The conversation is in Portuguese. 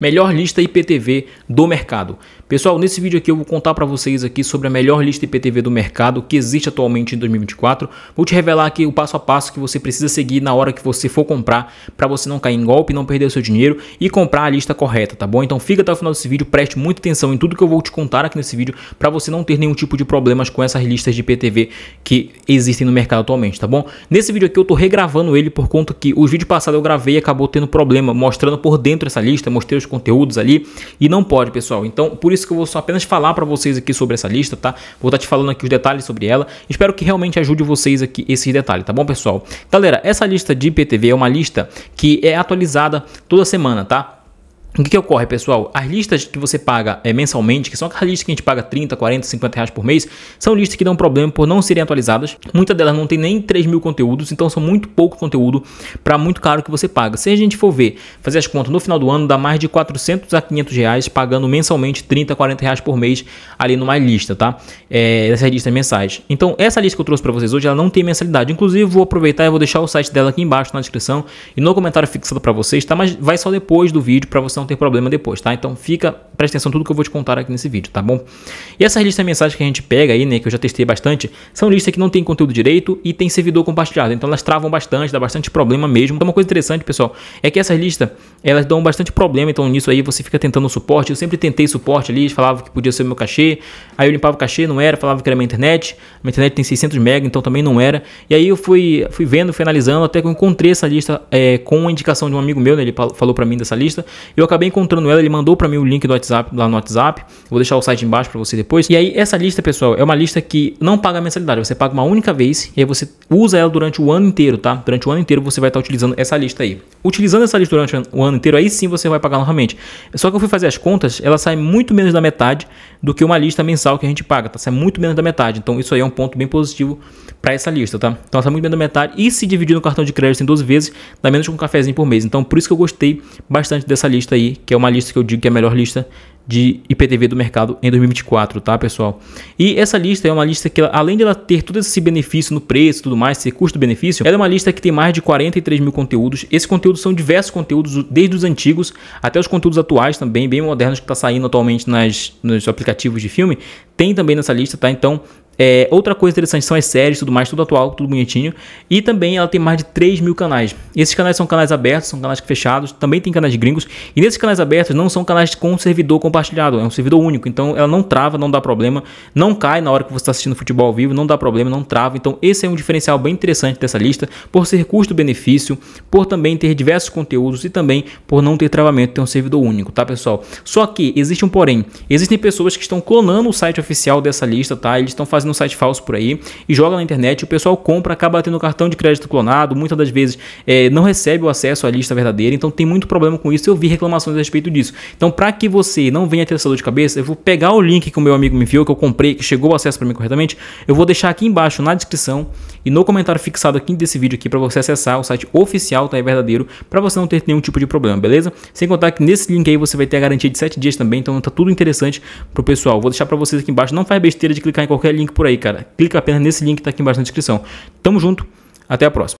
Melhor lista IPTV do mercado. Pessoal, nesse vídeo aqui eu vou contar para vocês aqui sobre a melhor lista IPTV do mercado que existe atualmente em 2024. Vou te revelar aqui o passo a passo que você precisa seguir na hora que você for comprar para você não cair em golpe, não perder o seu dinheiro e comprar a lista correta, tá bom? Então fica até o final desse vídeo, preste muita atenção em tudo que eu vou te contar aqui nesse vídeo para você não ter nenhum tipo de problemas com essas listas de IPTV que existem no mercado atualmente, tá bom? Nesse vídeo aqui eu tô regravando ele por conta que o vídeo passado eu gravei e acabou tendo problema mostrando por dentro essa lista, mostrei os conteúdos ali e não pode, pessoal. Então, por isso que eu vou só apenas falar para vocês aqui sobre essa lista, tá? Vou estar tá te falando aqui os detalhes sobre ela. Espero que realmente ajude vocês aqui esses detalhes, tá bom, pessoal? Galera, essa lista de IPTV é uma lista que é atualizada toda semana, tá? O que, que, ocorre, pessoal? As listas que você paga é, mensalmente, que são aquelas listas que a gente paga 30, 40, 50 reais por mês, são listas que dão problema por não serem atualizadas. Muitas delas não tem nem 3 mil conteúdos, então são muito pouco conteúdo para muito caro que você paga. Se a gente for ver, fazer as contas no final do ano, dá mais de 400 a 500 reais pagando mensalmente 30, 40 reais por mês ali numa lista, tá? É, essas listas mensais. Então, essa lista que eu trouxe para vocês hoje, ela não tem mensalidade. Inclusive, vou aproveitar e vou deixar o site dela aqui embaixo na descrição e no comentário fixado para vocês, tá? Mas vai só depois do vídeo para você informação ter problema depois, tá? Então fica, presta atenção tudo que eu vou te contar aqui nesse vídeo, tá bom? E essas listas mensagens que a gente pega aí, né, que eu já testei bastante, são listas que não tem conteúdo direito e tem servidor compartilhado, então elas travam bastante, dá bastante problema mesmo. Então uma coisa interessante, pessoal, é que essas listas, elas dão bastante problema, então nisso aí você fica tentando suporte, eu sempre tentei suporte ali, falava que podia ser o meu cachê, aí eu limpava o cachê, não era, falava que era minha internet, minha internet tem 600 MB, então também não era, e aí eu fui, fui vendo, finalizando, até que eu encontrei essa lista é, com indicação de um amigo meu, né, ele falou para mim dessa lista, eu acabei encontrando ela, ele mandou para mim o link do WhatsApp, lá no WhatsApp. Vou deixar o site embaixo para você depois. E aí essa lista, pessoal, é uma lista que não paga mensalidade, você paga uma única vez e aí você usa ela durante o ano inteiro, tá? Durante o ano inteiro você vai estar tá utilizando essa lista aí. Utilizando essa lista durante o ano inteiro, aí sim você vai pagar novamente. Só que eu fui fazer as contas, ela sai muito menos da metade do que uma lista mensal que a gente paga, tá? Sai muito menos da metade. Então isso aí é um ponto bem positivo para essa lista, tá? Então sai muito menos da metade e se dividir no cartão de crédito em 12 vezes, dá menos que um cafezinho por mês. Então por isso que eu gostei bastante dessa lista aí aí, que é uma lista que eu digo que é a melhor lista de IPTV do mercado em 2024, tá, pessoal? E essa lista é uma lista que, além de ela ter todo esse benefício no preço e tudo mais, ser custo-benefício, ela é uma lista que tem mais de 43 mil conteúdos. Esses conteúdos são diversos conteúdos, desde os antigos até os conteúdos atuais também, bem modernos, que está saindo atualmente nas, nos aplicativos de filme. Tem também nessa lista, tá? Então, é, outra coisa interessante são as séries, tudo mais, tudo atual, tudo bonitinho. E também ela tem mais de 3 mil canais. Esses canais são canais abertos, são canais fechados, também tem canais gringos. E nesses canais abertos não são canais com servidor compartilhado, é um servidor único. Então ela não trava, não dá problema, não cai na hora que você está assistindo futebol ao vivo, não dá problema, não trava. Então esse é um diferencial bem interessante dessa lista, por ser custo-benefício, por também ter diversos conteúdos e também por não ter travamento, ter um servidor único, tá pessoal? Só que existe um porém, existem pessoas que estão clonando o site oficial dessa lista, tá? Eles estão fazendo no site falso por aí e joga na internet, o pessoal compra, acaba tendo cartão de crédito clonado, muitas das vezes é, não recebe o acesso à lista verdadeira, então tem muito problema com isso. Eu vi reclamações a respeito disso. Então, para que você não venha ter essa dor de cabeça, eu vou pegar o link que o meu amigo me enviou, que eu comprei, que chegou o acesso para mim corretamente, eu vou deixar aqui embaixo na descrição e no comentário fixado aqui desse vídeo aqui para você acessar o site oficial, tá? É verdadeiro, para você não ter nenhum tipo de problema, beleza? Sem contar que nesse link aí você vai ter a garantia de 7 dias também, então tá tudo interessante pro pessoal. Vou deixar para vocês aqui embaixo. Não faz besteira de clicar em qualquer link por aí, cara. Clica apenas nesse link que está aqui embaixo na descrição. Tamo junto, até a próxima.